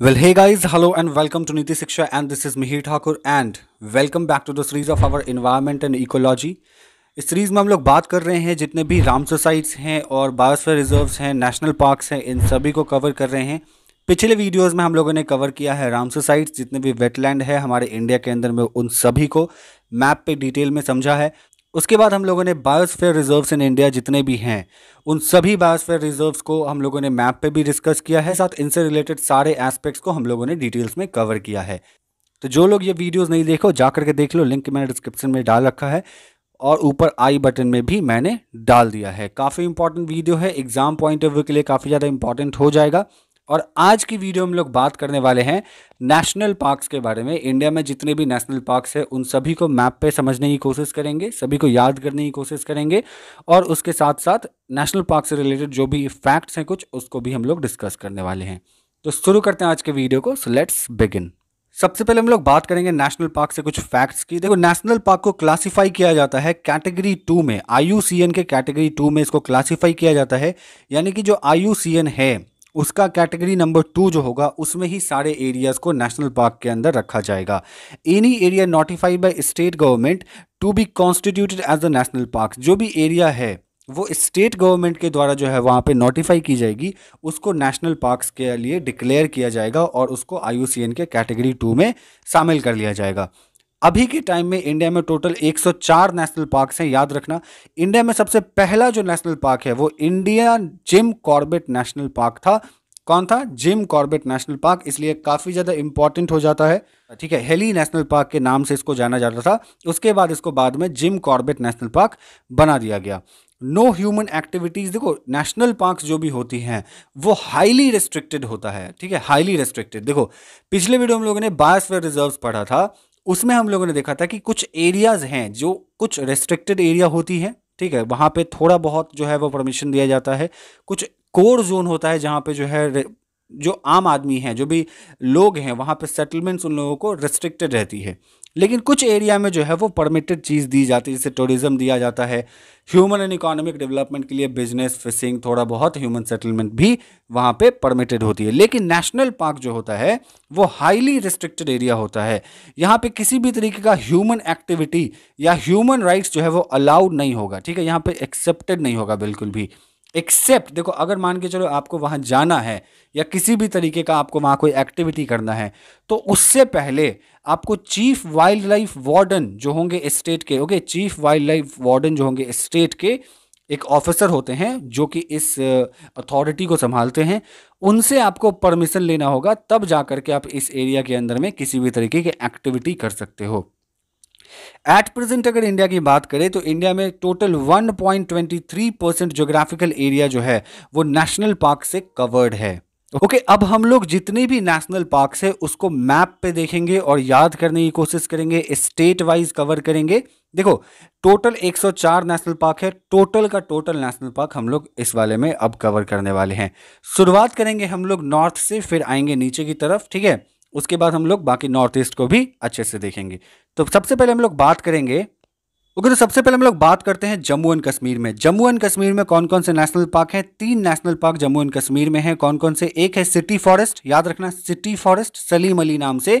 well hey guys hello and welcome to Niti Shiksha and this is Mihir Thakur and welcome back to the series of our environment and ecology इस series में हम लोग बात कर रहे हैं जितने भी राम सोसाइट्स हैं और बायोस्फीयर रिजर्व्स हैं नेशनल पार्क्स हैं इन सभी को कवर कर रहे हैं पिछले वीडियोस में हम लोगों ने कवर किया है राम सोसाइट्स जितने भी वेटलैंड है हमारे इंडिया के अंदर में उन सभी को मैप पे डिटेल में समझा है उसके बाद हम लोगों ने बायोस्फेयर रिजर्व्स इन इंडिया जितने भी हैं उन सभी बायोस्फेयर रिजर्व्स को हम लोगों ने मैप पे भी डिस्कस किया है साथ इनसे रिलेटेड सारे एस्पेक्ट्स को हम लोगों ने डिटेल्स में कवर किया है तो जो लोग ये वीडियोस नहीं देखो जा करके देख लो लिंक मैंने डिस्क्रिप्शन में डाल रखा है और ऊपर आई बटन में भी मैंने डाल दिया है काफ़ी इंपॉर्टेंट वीडियो है एग्जाम पॉइंट ऑफ व्यू के लिए काफ़ी ज़्यादा इंपॉर्टेंट हो जाएगा और आज की वीडियो में लोग बात करने वाले हैं नेशनल पार्क्स के बारे में इंडिया में जितने भी नेशनल पार्क्स हैं उन सभी को मैप पे समझने की कोशिश करेंगे सभी को याद करने की कोशिश करेंगे और उसके साथ साथ नेशनल पार्क से रिलेटेड जो भी फैक्ट्स हैं कुछ उसको भी हम लोग डिस्कस करने वाले हैं तो शुरू करते हैं आज के वीडियो को सो लेट्स बिगिन सबसे पहले हम लोग बात करेंगे नेशनल पार्क से कुछ फैक्ट्स की देखो नेशनल पार्क को क्लासिफाई किया जाता है कैटेगरी टू में आई के कैटेगरी टू में इसको क्लासिफाई किया जाता है यानी कि जो आई है उसका कैटेगरी नंबर टू जो होगा उसमें ही सारे एरियाज़ को नेशनल पार्क के अंदर रखा जाएगा any area notified by state government to be constituted as a national park जो भी एरिया है वो स्टेट गवर्नमेंट के द्वारा जो है वहाँ पे नोटिफाई की जाएगी उसको नेशनल पार्क्स के लिए डिक्लेयर किया जाएगा और उसको आई के कैटेगरी टू में शामिल कर लिया जाएगा अभी के टाइम में इंडिया में टोटल 104 नेशनल पार्क हैं याद रखना इंडिया में सबसे पहला जो नेशनल पार्क है वो India Jim Corbett national park था कौन था जिम कॉर्बेट नेशनल पार्क इसलिए काफ़ी ज़्यादा इंपॉर्टेंट हो जाता है ठीक है हेली नेशनल पार्क के नाम से इसको जाना जाता था उसके बाद इसको बाद में जिम कॉर्बेट नेशनल पार्क बना दिया गया नो ह्यूमन एक्टिविटीज़ देखो नेशनल पार्क जो भी होती हैं वो हाईली रेस्ट्रिक्टेड होता है ठीक है हाईली रेस्ट्रिक्टेड देखो पिछले वीडियो हम लोगों ने बायोस्फीयर रिजर्व्स पढ़ा था उसमें हम लोगों ने देखा था कि कुछ एरियाज़ हैं जो कुछ रेस्ट्रिक्टेड एरिया होती है ठीक है वहां पे थोड़ा बहुत जो है वो परमिशन दिया जाता है कुछ कोर जोन होता है जहां पे जो है जो आम आदमी हैं जो भी लोग हैं वहां पे सेटलमेंट्स उन लोगों को रेस्ट्रिक्टेड रहती है लेकिन कुछ एरिया में जो है वो परमिटेड चीज़ दी जाती है जैसे टूरिज़्म दिया जाता है ह्यूमन एंड इकोनॉमिक डेवलपमेंट के लिए बिजनेस फिशिंग थोड़ा बहुत ह्यूमन सेटलमेंट भी वहाँ पे परमिटेड होती है लेकिन नेशनल पार्क जो होता है वो हाईली रिस्ट्रिक्टेड एरिया होता है यहाँ पे किसी भी तरीके का ह्यूमन एक्टिविटी या ह्यूमन राइट्स जो है वो अलाउड नहीं होगा ठीक है यहाँ पर एक्सेप्टेड नहीं होगा बिल्कुल भी एक्सेप्ट देखो अगर मान के चलो आपको वहाँ जाना है या किसी भी तरीके का आपको वहाँ कोई एक्टिविटी करना है तो उससे पहले आपको चीफ वाइल्ड लाइफ वार्डन जो होंगे स्टेट के okay chief wildlife warden जो होंगे स्टेट के एक ऑफिसर होते हैं जो कि इस अथॉरिटी को संभालते हैं उनसे आपको परमिशन लेना होगा तब जा करके आप इस एरिया के अंदर में किसी भी तरीके की एक्टिविटी कर सकते हो एट प्रेजेंट अगर इंडिया की बात करें तो इंडिया में टोटल 1.23 परसेंट जोग्राफिकल एरिया जो है वो नेशनल पार्क से कवर्ड है ओके okay, अब हम लोग जितने भी नेशनल पार्क है उसको मैप पे देखेंगे और याद करने की कोशिश करेंगे स्टेट वाइज कवर करेंगे देखो टोटल 104 नेशनल पार्क है टोटल का टोटल नेशनल पार्क हम लोग इस वाले में अब कवर करने वाले हैं शुरुआत करेंगे हम लोग नॉर्थ से फिर आएंगे नीचे की तरफ ठीक है उसके बाद हम लोग बाकी नॉर्थ ईस्ट को भी अच्छे से देखेंगे तो सबसे पहले हम लोग बात करेंगे ओके तो सबसे पहले हम लोग बात करते हैं जम्मू एंड कश्मीर में जम्मू एंड कश्मीर में कौन कौन से नेशनल पार्क हैं तीन national park Jammu and Kashmir में हैं कौन कौन से एक है सिटी फॉरेस्ट याद रखना सिटी फॉरेस्ट सलीम अली नाम से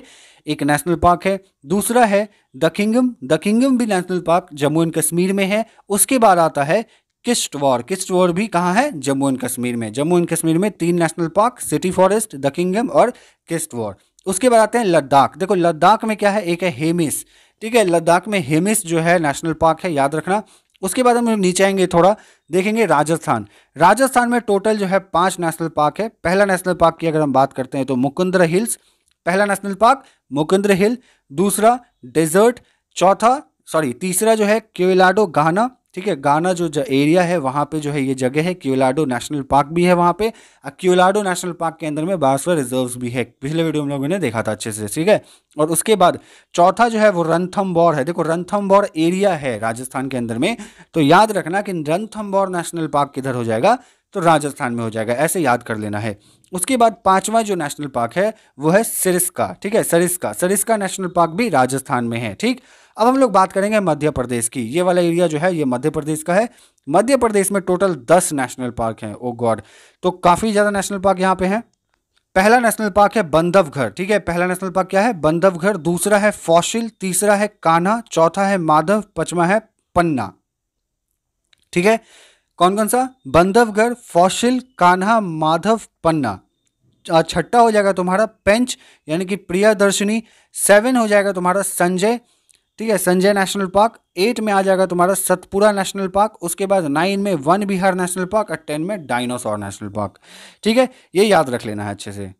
एक नेशनल पार्क है दूसरा है द किंगम द किंगम भी national park Jammu and Kashmir में है उसके बाद आता है किश्तवार किश्तवार भी कहाँ है जम्मू एंड कश्मीर में जम्मू एंड कश्मीर में तीन नेशनल पार्क सिटी फॉरेस्ट द किंगम और किस्ट उसके बाद आते हैं लद्दाख देखो लद्दाख में क्या है एक है हेमिस ठीक है लद्दाख में हेमिस जो है नेशनल पार्क है याद रखना उसके बाद हम नीचे आएंगे थोड़ा देखेंगे राजस्थान राजस्थान में टोटल जो है पांच नेशनल पार्क है पहला नेशनल पार्क की अगर हम बात करते हैं तो मुकुंद्र हिल्स पहला नेशनल पार्क मुकुंद्र हिल दूसरा डेजर्ट चौथा सॉरी तीसरा जो है केविलाडो गाना ठीक है गाना जो एरिया है वहाँ पे जो है ये जगह है क्यूलाडो नेशनल पार्क भी है वहाँ पे क्यूलाडो नेशनल पार्क के अंदर में बासवर रिजर्व्स भी है पिछले वीडियो हम लोगों ने देखा था अच्छे से ठीक है और उसके बाद चौथा जो है वो रंथम है देखो रंथम एरिया है राजस्थान के अंदर में तो याद रखना कि रंथम नेशनल पार्क किधर हो जाएगा तो राजस्थान में हो जाएगा ऐसे याद कर लेना है उसके बाद पांचवा जो नेशनल पार्क है वो है सरिस्का ठीक है सरिस्का सरिस्का नेशनल पार्क भी राजस्थान में है ठीक अब हम लोग बात करेंगे मध्य प्रदेश की ये वाला एरिया जो है ये मध्य प्रदेश का है मध्य प्रदेश में टोटल दस नेशनल पार्क हैं ओ oh गॉड तो काफ़ी ज़्यादा नेशनल पार्क यहाँ पे हैं पहला नेशनल पार्क है बंधवघर ठीक है पहला नेशनल पार्क क्या है बंधवघर दूसरा है फौशिल तीसरा है कान्हा चौथा है माधव पचवा है पन्ना ठीक है कौन कौन सा बंधवघर फौशिल कान्हा माधव पन्ना छठा हो जाएगा तुम्हारा पेंच यानी कि दर्शनी सेवन हो जाएगा तुम्हारा संजय ठीक है संजय नेशनल पार्क एट में आ जाएगा तुम्हारा सतपुरा नेशनल पार्क उसके बाद नाइन में वन बिहार नेशनल पार्क और टेन में डायनासोर नेशनल पार्क ठीक है ये याद रख लेना है अच्छे से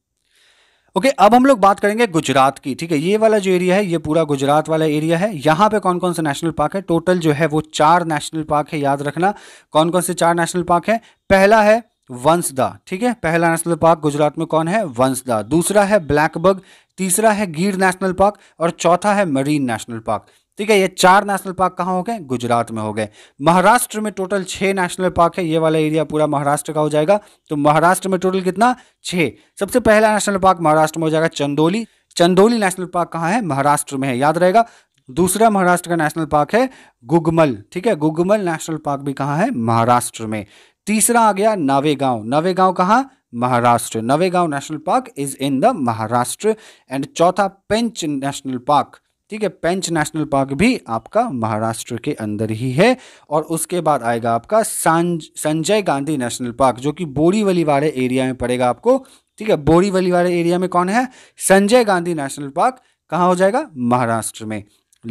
ओके okay, अब हम लोग बात करेंगे गुजरात की ठीक है ये वाला जो एरिया है ये पूरा गुजरात वाला एरिया है यहाँ पे कौन कौन से नेशनल पार्क है टोटल जो है वो चार नेशनल पार्क है याद रखना कौन कौन से चार नेशनल पार्क है पहला है वंसदा ठीक है पहला नेशनल पार्क गुजरात में कौन है वंसदा दूसरा है ब्लैकबग तीसरा है गिर नेशनल पार्क और चौथा है मरीन नेशनल पार्क ठीक है ये चार नेशनल पार्क कहाँ हो गए गुजरात में हो गए महाराष्ट्र में टोटल छः नेशनल पार्क है ये वाला एरिया पूरा महाराष्ट्र का हो जाएगा तो महाराष्ट्र में टोटल कितना छः सबसे पहला नेशनल पार्क महाराष्ट्र में हो जाएगा चंदोली चंदोली नेशनल पार्क कहाँ है महाराष्ट्र में है याद रहेगा दूसरा महाराष्ट्र का नेशनल पार्क है गुगमल ठीक है गुगमल नेशनल पार्क भी कहाँ है महाराष्ट्र में तीसरा आ गया नावेगांव नावेगांव कहाँ Maharashtra Navegaon national park is in the Maharashtra and चौथा पेंच नेशनल पार्क ठीक है पेंच नेशनल पार्क भी आपका महाराष्ट्र के अंदर ही है और उसके बाद आएगा आपका संजय गांधी नेशनल पार्क जो कि बोरीवली वाले एरिया में पड़ेगा आपको ठीक है बोरीवली वाले एरिया में कौन है संजय गांधी नेशनल पार्क कहाँ हो जाएगा महाराष्ट्र में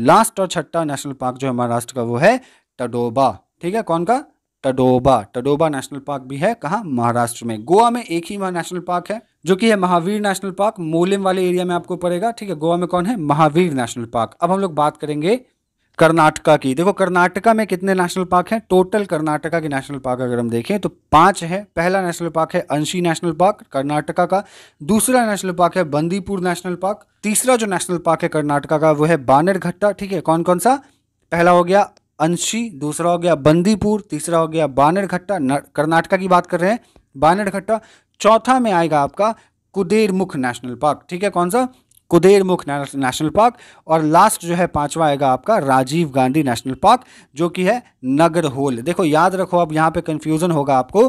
लास्ट और छठा नेशनल पार्क जो है महाराष्ट्र का वो है टडोबा ठीक है कौन का टडोबा टडोबा नेशनल पार्क भी है कहाँ महाराष्ट्र में गोवा में एक ही नेशनल पार्क है जो कि है महावीर नेशनल पार्क मोलिम वाले एरिया में आपको पड़ेगा ठीक है गोवा में कौन है महावीर नेशनल पार्क अब हम लोग बात करेंगे कर्नाटका की देखो कर्नाटका में कितने नेशनल पार्क हैं टोटल कर्नाटका के नेशनल पार्क अगर हम देखें तो पांच है पहला नेशनल पार्क है अंशी नेशनल पार्क कर्नाटका का दूसरा नेशनल पार्क है बंदीपुर नेशनल पार्क तीसरा जो नेशनल पार्क है कर्नाटका का वो है बानर घट्टा ठीक है कौन कौन सा पहला हो गया अंशी दूसरा हो गया बंदीपुर तीसरा हो गया बानरघट्टा कर्नाटका की बात कर रहे हैं बानरघट्टा चौथा में आएगा आपका कुदेरमुख नेशनल पार्क ठीक है कौन सा कुदेरमुख नेशनल पार्क और लास्ट जो है पांचवा आएगा आपका राजीव गांधी नेशनल पार्क जो कि है नगर होल देखो याद रखो अब यहाँ पे कंफ्यूजन होगा आपको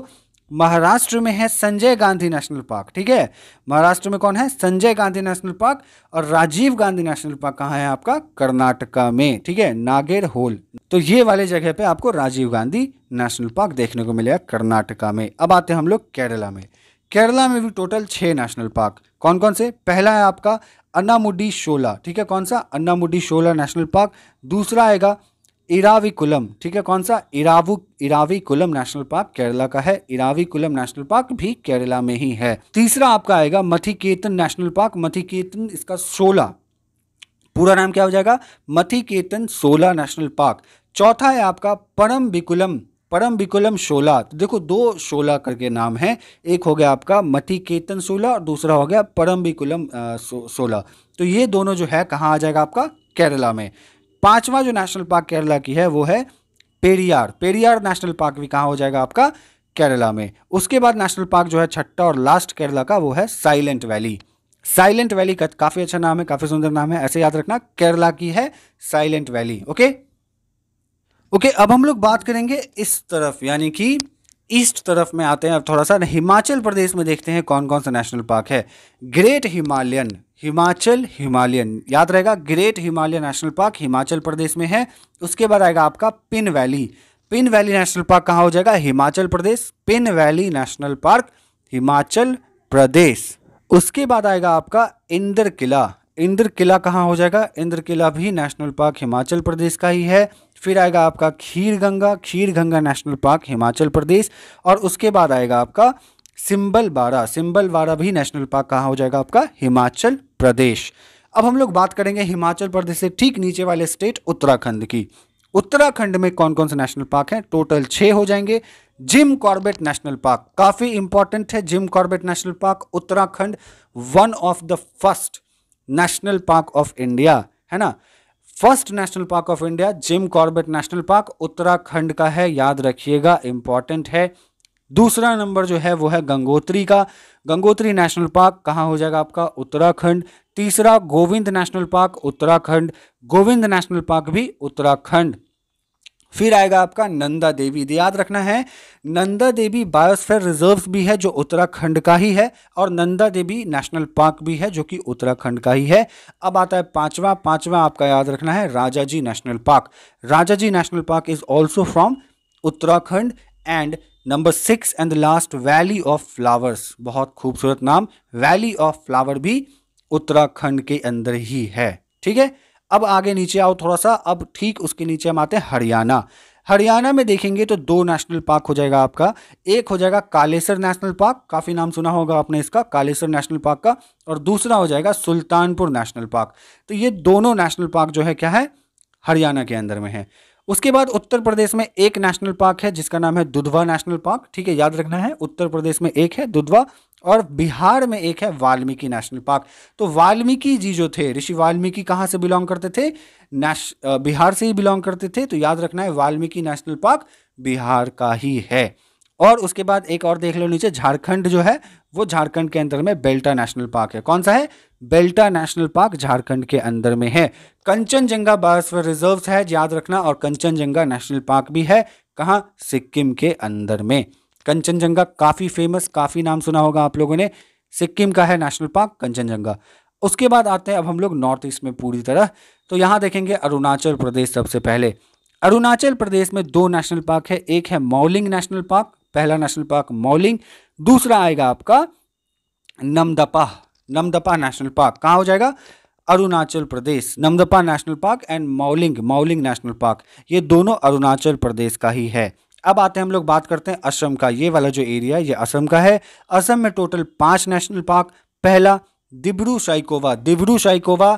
महाराष्ट्र में है संजय गांधी नेशनल पार्क ठीक है महाराष्ट्र में कौन है संजय गांधी नेशनल पार्क और राजीव गांधी नेशनल पार्क कहाँ है आपका कर्नाटका में ठीक है नागेर होल तो ये वाले जगह पे आपको राजीव गांधी नेशनल पार्क देखने को मिलेगा कर्नाटका में अब आते हैं हम लोग केरला में केरला में भी टोटल छः नेशनल पार्क कौन कौन से पहला है आपका अन्नामुडी शोला ठीक है कौन सा अन्नामुडी शोला नेशनल पार्क दूसरा आएगा इराविकुलम ठीक है कौन सा इरावु इराविकुलम नेशनल पार्क केरला का है इराविकुलम नेशनल पार्क भी केरला में ही है तीसरा आपका आएगा मथिकेतन नेशनल पार्क मथिकेतन इसका सोलह पूरा नाम क्या हो जाएगा मथिकेतन सोला नेशनल पार्क चौथा है आपका परम विकुलम परम विकुलम शोला तो देखो दो शोला करके नाम है एक हो गया आपका मथिकेतन सोला और दूसरा हो गया परम विकुलम सो, सोला तो ये दोनों जो है कहाँ आ जाएगा आपका केरला में पांचवा जो नेशनल पार्क केरला की है वो है पेरियार पेरियार नेशनल पार्क भी कहाँ हो जाएगा आपका केरला में उसके बाद नेशनल पार्क जो है छठा और लास्ट केरला का वो है साइलेंट वैली साइलेंट वैली का काफ़ी अच्छा नाम है काफ़ी सुंदर नाम है ऐसे याद रखना केरला की है साइलेंट वैली ओके ओके अब हम लोग बात करेंगे इस तरफ यानी कि ईस्ट तरफ में आते हैं अब थोड़ा सा हिमाचल प्रदेश में देखते हैं कौन कौन सा नेशनल पार्क है ग्रेट हिमालयन हिमाचल हिमालयन याद रहेगा great Himalayan national park Himachal Pradesh में है उसके बाद आएगा आपका pin valley pin valley national park कहाँ हो जाएगा Himachal Pradesh pin valley national park Himachal Pradesh उसके बाद आएगा आपका इंद्र किला इंद्र किला कहाँ हो जाएगा इंद्र किला भी नेशनल पार्क हिमाचल प्रदेश का ही है फिर आएगा आपका खीर गंगा खीर गंगा नेशनल पार्क हिमाचल प्रदेश और उसके बाद आएगा आपका सिंबल बारा सिंबल बारा भी नेशनल पार्क कहाँ हो जाएगा आपका हिमाचल प्रदेश अब हम लोग बात करेंगे हिमाचल प्रदेश से ठीक नीचे वाले स्टेट उत्तराखंड की उत्तराखंड में कौन कौन से नेशनल पार्क हैं टोटल छः हो जाएंगे जिम कॉर्बेट नेशनल पार्क काफ़ी इंपॉर्टेंट है Jim Corbett national park Uttarakhand one of the first national park of India है ना first national park of India Jim Corbett national park Uttarakhand का है याद रखिएगा इंपॉर्टेंट है दूसरा नंबर जो है वो है गंगोत्री का गंगोत्री नेशनल पार्क कहाँ हो जाएगा आपका उत्तराखंड तीसरा Govind national park Uttarakhand Govind national park भी उत्तराखंड फिर आएगा आपका नंदा देवी याद रखना है नंदा देवी बायोस्फेयर रिजर्व भी है जो उत्तराखंड का ही है और नंदा देवी नेशनल पार्क भी है जो कि उत्तराखंड का ही है अब आता है पांचवा पांचवा आपका याद रखना है Rajaji national park Rajaji national park is also from Uttarakhand and number six and the last valley of flowers बहुत खूबसूरत नाम वैली ऑफ फ्लावर भी उत्तराखंड के अंदर ही है ठीक है अब आगे नीचे आओ थोड़ा सा अब ठीक उसके नीचे हम आते हैं हरियाणा हरियाणा में देखेंगे तो दो नेशनल पार्क हो जाएगा आपका एक हो जाएगा कालेसर नेशनल पार्क काफ़ी नाम सुना होगा आपने इसका कालेसर नेशनल पार्क का और दूसरा हो जाएगा सुल्तानपुर नेशनल पार्क तो ये दोनों नेशनल पार्क जो है क्या है हरियाणा के अंदर में है उसके बाद उत्तर प्रदेश में एक नेशनल पार्क है जिसका नाम है दुधवा नेशनल पार्क ठीक है याद रखना है उत्तर प्रदेश में एक है दुधवा और बिहार में एक है वाल्मीकि नेशनल पार्क तो वाल्मीकि जी जो थे ऋषि वाल्मीकि कहाँ से बिलोंग करते थे नेश बिहार से ही बिलोंग करते थे तो याद रखना है वाल्मीकि नेशनल पार्क बिहार का ही है और उसके बाद एक और देख लो नीचे झारखंड जो है वो झारखंड के अंदर में बेल्टा नेशनल पार्क है कौन सा है बेल्टा नेशनल पार्क झारखंड के अंदर में है कंचनजंगा बायोस्फीयर रिजर्व्स है याद रखना और कंचनजंगा नेशनल पार्क भी है कहाँ सिक्किम के अंदर में कंचनजंगा काफ़ी फेमस काफ़ी नाम सुना होगा आप लोगों ने सिक्किम का है नेशनल पार्क कंचनजंगा उसके बाद आते हैं अब हम लोग नॉर्थ ईस्ट में पूरी तरह तो यहाँ देखेंगे अरुणाचल प्रदेश सबसे पहले अरुणाचल प्रदेश में दो नेशनल पार्क है एक है मौलिंग नेशनल पार्क पहला नेशनल पार्क मौलिंग दूसरा आएगा आपका नमदपा नमदपा नेशनल पार्क कहाँ हो जाएगा Arunachal Pradesh Namdapha national park and Mouling Mouling national park ये दोनों अरुणाचल प्रदेश का ही है अब आते हैं हम लोग बात करते हैं असम का ये वाला जो एरिया है ये असम का है असम में टोटल पांच नेशनल पार्क पहला दिब्रू शाइकोवा दिब्रू शाइकोवा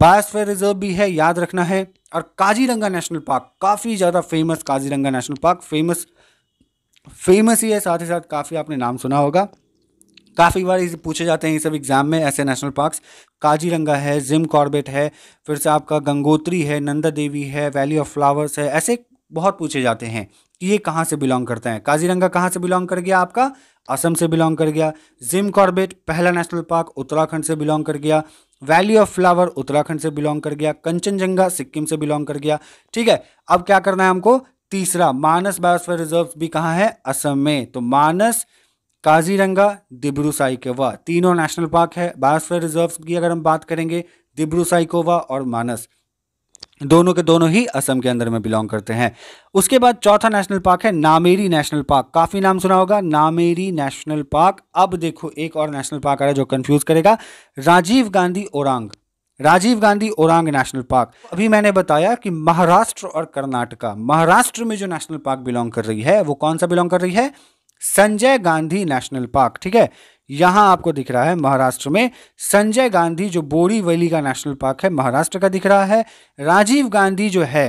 बायोस्फेयर रिजर्व भी है याद रखना है और काजीरंगा नेशनल पार्क काफ़ी ज़्यादा famous Kaziranga national park famous famous ही है साथ ही साथ काफ़ी आपने नाम सुना होगा काफ़ी बार इसे पूछे जाते हैं ये सब एग्ज़ाम में ऐसे नेशनल पार्क्स काजीरंगा है जिम कॉर्बेट है फिर से आपका गंगोत्री है नंदा देवी है वैली ऑफ फ्लावर्स है ऐसे बहुत पूछे जाते हैं ये कहाँ से बिलोंग करता है काजीरंगा कहाँ से बिलोंग कर गया आपका असम से बिलोंग कर गया जिम कॉर्बेट पहला नेशनल पार्क उत्तराखंड से बिलोंग कर गया वैली ऑफ फ्लावर उत्तराखंड से बिलोंग कर गया कंचनजंगा सिक्किम से बिलोंग कर गया ठीक है अब क्या करना है हमको तीसरा मानस बायोस्फीयर रिजर्व भी कहाँ है असम में तो मानस काजीरंगा डिब्रू साइकोवा तीनों नेशनल पार्क है बायोस्फीयर रिजर्व की अगर हम बात करेंगे डिब्रू साइकोवा और मानस दोनों के दोनों ही असम के अंदर में बिलोंग करते हैं उसके बाद चौथा नेशनल पार्क है नामेरी नेशनल पार्क काफ़ी नाम सुना होगा नामेरी नेशनल पार्क अब देखो एक और नेशनल पार्क आ रहा है जो कंफ्यूज करेगा राजीव गांधी ओरांग राजीव गांधी ओरांग नेशनल पार्क अभी मैंने बताया कि महाराष्ट्र और कर्नाटका महाराष्ट्र में जो नेशनल पार्क बिलोंग कर रही है वो कौन सा बिलोंग कर रही है संजय गांधी नेशनल पार्क ठीक है यहां आपको दिख रहा है महाराष्ट्र में संजय गांधी जो बोरीवली का नेशनल पार्क है महाराष्ट्र का दिख रहा है राजीव गांधी जो है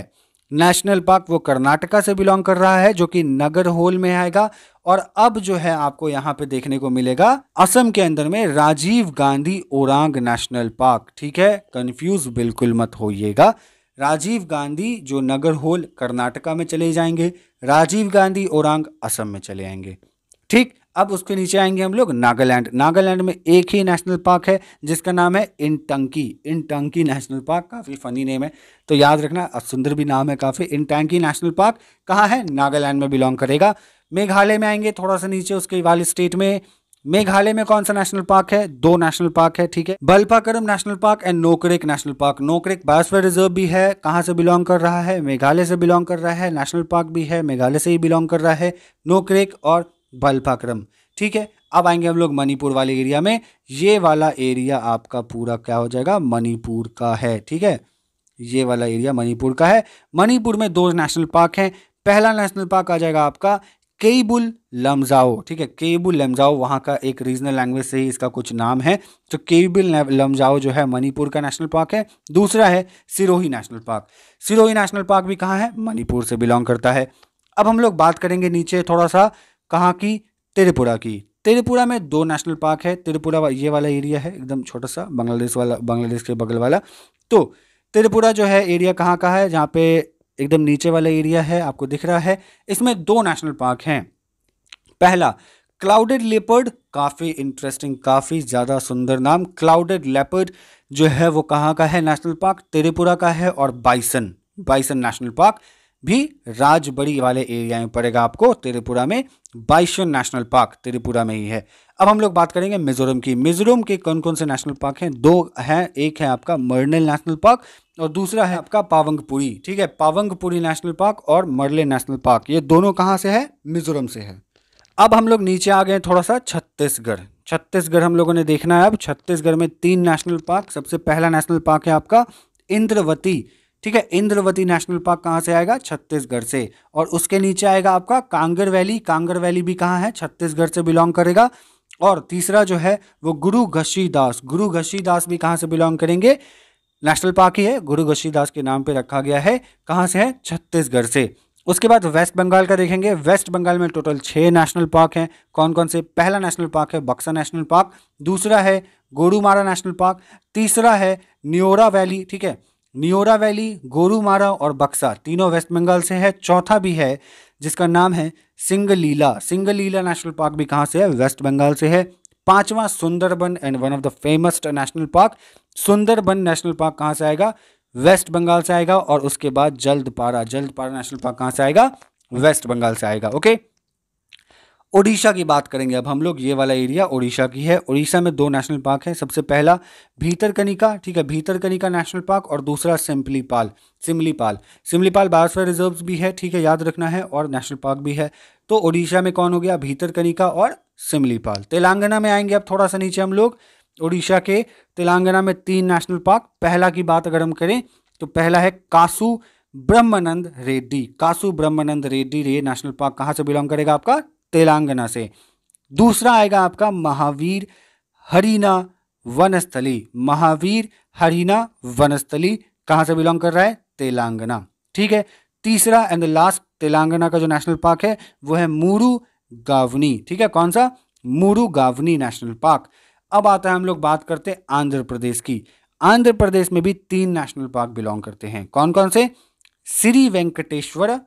नेशनल पार्क वो कर्नाटका से बिलोंग कर रहा है जो कि नगर होल में आएगा और अब जो है आपको यहाँ पे देखने को मिलेगा असम के अंदर में राजीव गांधी ओरांग नेशनल पार्क ठीक है कंफ्यूज बिल्कुल मत होइएगा राजीव गांधी जो नगर होल कर्नाटका में चले जाएंगे राजीव गांधी औरंग असम में चले आएंगे ठीक अब उसके नीचे आएंगे हम लोग नागालैंड नागालैंड में एक ही नेशनल पार्क है जिसका नाम है इनटंकी इनटंकी नेशनल पार्क काफ़ी फनी नेम है तो याद रखना सुंदर भी नाम है काफ़ी इनटंकी नेशनल पार्क कहाँ है नागालैंड में बिलोंग करेगा मेघालय में आएंगे थोड़ा सा नीचे उसके वाले स्टेट में मेघालय में कौन सा नेशनल पार्क है दो नेशनल पार्क है ठीक है Balphakram national park and Nokrek national park Nokrek biosphere reserve भी है कहाँ से बिलोंग कर रहा है मेघालय से बिलोंग कर रहा है नेशनल पार्क भी है मेघालय से ही बिलोंग कर रहा है नोकरेक और बल्पाकरम ठीक है अब आएंगे हम लोग मणिपुर वाले एरिया में ये वाला एरिया आपका पूरा क्या हो जाएगा मणिपुर का है ठीक है ये वाला एरिया मणिपुर का है मणिपुर में दो नेशनल पार्क हैं पहला नेशनल पार्क आ जाएगा आपका केबुल लमजाओ ठीक है केबुल लमजाओ वहाँ का एक रीजनल लैंग्वेज से ही इसका कुछ नाम है तो केबुल लमजाओ जो है मणिपुर का नेशनल पार्क है दूसरा है Sirohi national park Sirohi national park भी कहाँ है मणिपुर से बिलोंग करता है अब हम लोग बात करेंगे नीचे थोड़ा सा कहाँ की त्रिपुरा की त्रिपुरा में दो नेशनल पार्क है त्रिपुरा ये वाला एरिया है एकदम छोटा सा बांग्लादेश वाला बांग्लादेश के बगल वाला तो त्रिपुरा जो है एरिया कहाँ का है जहाँ पे एकदम नीचे वाला एरिया है आपको दिख रहा है इसमें दो नेशनल पार्क हैं पहला क्लाउडेड लेपर्ड काफ़ी इंटरेस्टिंग काफ़ी ज़्यादा सुंदर नाम क्लाउडेड लेपर्ड जो है वो कहाँ का है नेशनल पार्क त्रिपुरा का है और बाइसन बाइसन नेशनल पार्क भी राजबड़ी वाले एरिया में पड़ेगा आपको त्रिपुरा में बाइशन नेशनल पार्क त्रिपुरा में ही है अब हम लोग बात करेंगे मिजोरम की मिजोरम के कौन कौन से नेशनल पार्क हैं दो हैं एक है आपका मर्नल नेशनल पार्क और दूसरा है आपका पावंगपुरी ठीक है पावंगपुरी नेशनल पार्क और मरले नेशनल पार्क ये दोनों कहाँ से है मिजोरम से है अब हम लोग नीचे आ गए थोड़ा सा छत्तीसगढ़ छत्तीसगढ़ हम लोगों ने देखना है अब छत्तीसगढ़ में तीन नेशनल पार्क सबसे पहला नेशनल पार्क है आपका इंद्रवती ठीक है इंद्रवती नेशनल पार्क कहाँ से आएगा छत्तीसगढ़ से और उसके नीचे आएगा आपका कांगर वैली कांगर वैली भी कहाँ है छत्तीसगढ़ से बिलोंग करेगा और तीसरा जो है वो गुरु घसीदास गुरु घसीदास भी कहाँ से बिलोंग करेंगे नेशनल पार्क ही है गुरु घसीदास के नाम पे रखा गया है कहाँ से है छत्तीसगढ़ से उसके बाद वेस्ट बंगाल का देखेंगे वेस्ट बंगाल में टोटल छः नेशनल पार्क हैं कौन कौन से पहला नेशनल पार्क है बक्सा नेशनल पार्क दूसरा है गोरूमारा नेशनल पार्क तीसरा है न्योरा वैली ठीक है नियोरा वैली गोरूमारा और बक्सा तीनों वेस्ट बंगाल से है चौथा भी है जिसका नाम है सिंगलीला सिंगलीला नेशनल पार्क भी कहाँ से है वेस्ट बंगाल से है पांचवा Sundarban and one of the famous national park Sundarban national park कहाँ से आएगा वेस्ट बंगाल से आएगा और उसके बाद जल्दपारा जल्दपारा नेशनल पार्क कहाँ से आएगा वेस्ट बंगाल से आएगा ओके ओडिशा की बात करेंगे अब हम लोग ये वाला एरिया ओडिशा की है ओडिशा में दो नेशनल पार्क हैं सबसे पहला भीतरकनिका ठीक है भीतरकनिका नेशनल पार्क और दूसरा सिम्पलीपाल सिमलीपाल सिमलीपाल बायोस्फीयर रिजर्व्स भी है ठीक है याद रखना है और नेशनल पार्क भी है तो ओडिशा में कौन हो गया भीतरकनिका और सिमलीपाल तेलंगाना में आएंगे अब थोड़ा सा नीचे हम लोग ओडिशा के तेलंगाना में तीन नेशनल पार्क पहला की बात अगर हम करें तो पहला है कासू ब्रह्मानंद रेड्डी कासू ब्रह्मानंद रेड्डी ये नेशनल पार्क कहाँ से बिलोंग करेगा आपका तेलंगाना से दूसरा आएगा आपका महावीर हरिना वनस्थली महावीर हरिना वनस्थली कहाँ से बिलोंग कर रहा है तेलंगाना ठीक है तीसरा एंड द लास्ट तेलंगाना का जो नेशनल पार्क है वो है मुरु गावनी ठीक है कौन सा मुरु गावनी नेशनल पार्क अब आता है हम लोग बात करते हैं आंध्र प्रदेश की आंध्र प्रदेश में भी तीन नेशनल पार्क बिलोंग करते हैं कौन कौन से श्री वेंकटेश्वर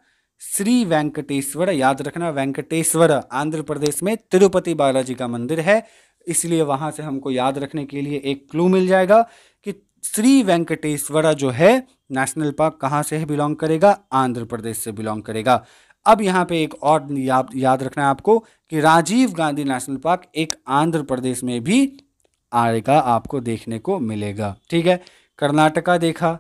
श्री वेंकटेश्वर याद रखना वेंकटेश्वर आंध्र प्रदेश में तिरुपति बालाजी का मंदिर है इसलिए वहां से हमको याद रखने के लिए एक क्लू मिल जाएगा कि श्री वेंकटेश्वर जो है नेशनल पार्क कहाँ से बिलोंग करेगा आंध्र प्रदेश से बिलोंग करेगा अब यहाँ पे एक और याद याद रखना है आपको कि राजीव गांधी नेशनल पार्क एक आंध्र प्रदेश में भी आएगा आपको देखने को मिलेगा ठीक है कर्नाटका देखा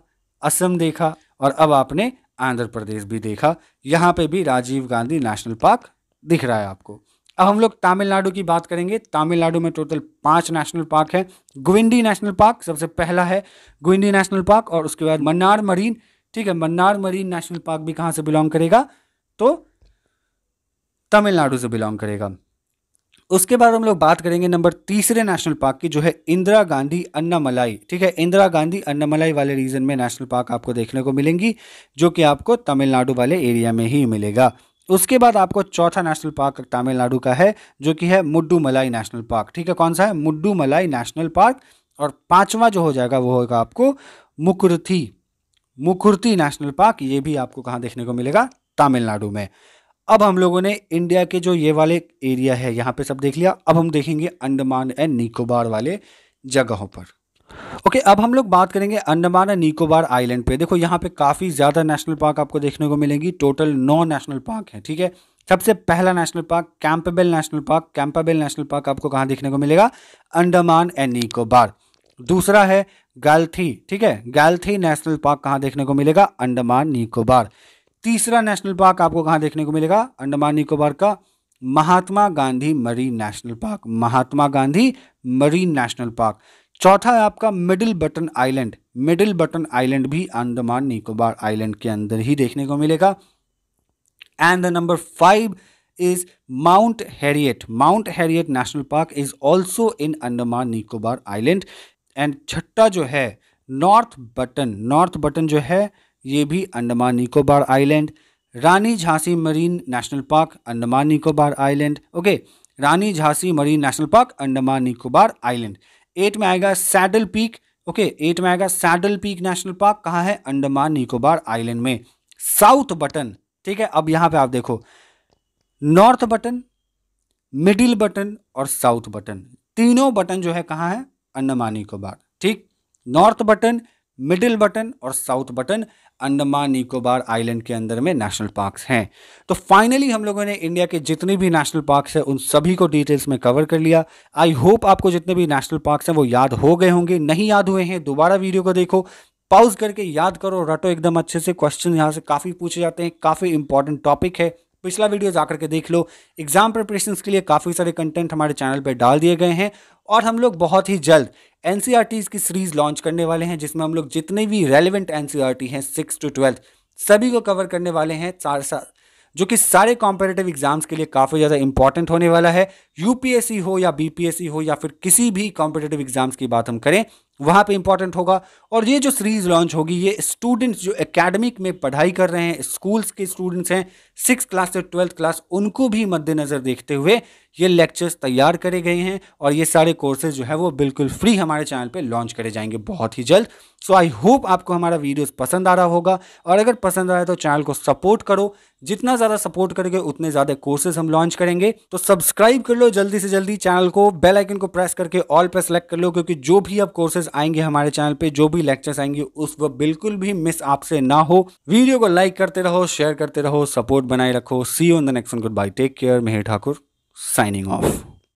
असम देखा और अब आपने आंध्र प्रदेश भी देखा यहाँ पे भी राजीव गांधी नेशनल पार्क दिख रहा है आपको अब हम लोग तमिलनाडु की बात करेंगे तमिलनाडु में टोटल पांच नेशनल पार्क हैं गुविंडी नेशनल पार्क सबसे पहला है गुविंडी नेशनल पार्क और उसके बाद मन्नार मरीन ठीक है मन्नार मरीन नेशनल पार्क भी कहाँ से बिलोंग करेगा तो तमिलनाडु से बिलोंग करेगा उसके बाद हम लोग बात करेंगे नंबर तीसरे नेशनल पार्क की जो है इंदिरा गांधी अन्नामलाई ठीक है इंदिरा गांधी अन्नामलाई वाले रीजन में नेशनल पार्क आपको देखने को मिलेंगी जो कि आपको तमिलनाडु वाले एरिया में ही मिलेगा उसके बाद आपको चौथा नेशनल पार्क तमिलनाडु का है जो कि है मुड्डू मलाई नेशनल पार्क ठीक है कौन सा है मुड्डू मलाई नेशनल पार्क और पांचवा जो हो जाएगा वो होगा आपको मुकुरथी मुकुरती नेशनल पार्क ये भी आपको कहाँ देखने को मिलेगा तमिलनाडु में अब हम लोगों ने इंडिया के जो ये वाले एरिया है यहाँ पे सब देख लिया अब हम देखेंगे अंडमान एंड निकोबार वाले जगहों पर ओके okay, अब हम लोग बात करेंगे अंडमान एंड निकोबार आइलैंड पे देखो यहाँ पे काफ़ी ज़्यादा नेशनल पार्क आपको देखने को मिलेंगी टोटल नौ नेशनल पार्क हैं ठीक है सबसे पहला national park Campbell national park Campbell national park आपको कहाँ देखने को मिलेगा अंडमान एंड निकोबार दूसरा है गैलथी ठीक है गैलथी नेशनल पार्क कहाँ देखने को मिलेगा अंडमान निकोबार तीसरा नेशनल पार्क आपको कहाँ देखने को मिलेगा अंडमान निकोबार का Mahatma Gandhi marine national park Mahatma Gandhi marine national park चौथा है आपका middle button island middle button island भी अंडमान निकोबार आइलैंड के अंदर ही देखने को मिलेगा and the number five is Mount Harriet Mount Harriet national park is also in Andaman Nicobar island and छठा जो है नॉर्थ बटन नॉर्थ बटन जो है ये भी Andaman Nicobar island Rani Jhansi marine national park Andaman Nicobar island okay Rani Jhansi marine national park Andaman Nicobar island eight में आएगा saddle peak okay eight में आएगा सैडल पीक नेशनल पार्क कहाँ है अंडमान निकोबार आइलैंड में साउथ बटन ठीक है अब यहाँ पे आप देखो नॉर्थ बटन मिडिल बटन और साउथ बटन तीनों बटन जो है कहाँ है अंडमान निकोबार ठीक नॉर्थ बटन मिडिल बटन और south button Andaman Nicobar island के अंदर में नेशनल पार्क्स हैं तो फाइनली हम लोगों ने इंडिया के जितने भी नेशनल पार्क्स हैं उन सभी को डिटेल्स में कवर कर लिया आई होप आपको जितने भी नेशनल पार्क्स हैं वो याद हो गए होंगे नहीं याद हुए हैं दोबारा वीडियो को देखो पॉज करके याद करो रटो एकदम अच्छे से क्वेश्चन यहाँ से काफ़ी पूछे जाते हैं काफ़ी इंपॉर्टेंट टॉपिक है पिछला वीडियो जाकर के देख लो एग्जाम प्रिपरेशन के लिए काफ़ी सारे कंटेंट हमारे चैनल पर डाल दिए गए हैं और हम लोग बहुत ही जल्द एन e की सीरीज़ लॉन्च करने वाले हैं जिसमें हम लोग जितने भी रेलिवेंट एन e हैं सिक्स टू ट्वेल्थ सभी को कवर करने वाले हैं चार साल जो कि सारे कॉम्पिटेटिव एग्जाम्स के लिए काफ़ी ज़्यादा इंपॉर्टेंट होने वाला है यूपीएससी हो या बीपीएससी हो या फिर किसी भी कॉम्पिटेटिव एग्जाम्स की बात हम करें वहाँ पे इंपॉर्टेंट होगा और ये जो सीरीज़ लॉन्च होगी ये स्टूडेंट्स जो एकेडमिक में पढ़ाई कर रहे हैं स्कूल्स के स्टूडेंट्स हैं सिक्स क्लास से ट्वेल्थ क्लास उनको भी मद्देनज़र देखते हुए ये लेक्चर्स तैयार करे गए हैं और ये सारे कोर्सेज जो है वो बिल्कुल फ्री हमारे चैनल पे लॉन्च करे जाएंगे बहुत ही जल्द सो आई होप आपको हमारा वीडियोस पसंद आ रहा होगा और अगर पसंद आया तो चैनल को सपोर्ट करो जितना ज़्यादा सपोर्ट करोगे उतने ज़्यादा कोर्सेज हम लॉन्च करेंगे तो सब्सक्राइब कर लो जल्दी से जल्दी चैनल को बेल आइकन को प्रेस करके ऑल पर सेलेक्ट कर लो क्योंकि जो भी अब कोर्सेज आएंगे हमारे चैनल पे जो भी लेक्चर्स आएंगे उस वह बिल्कुल भी मिस आपसे ना हो वीडियो को लाइक करते रहो शेयर करते रहो सपोर्ट बनाए रखो see on the next goodbye take care Mehar Thakur signing off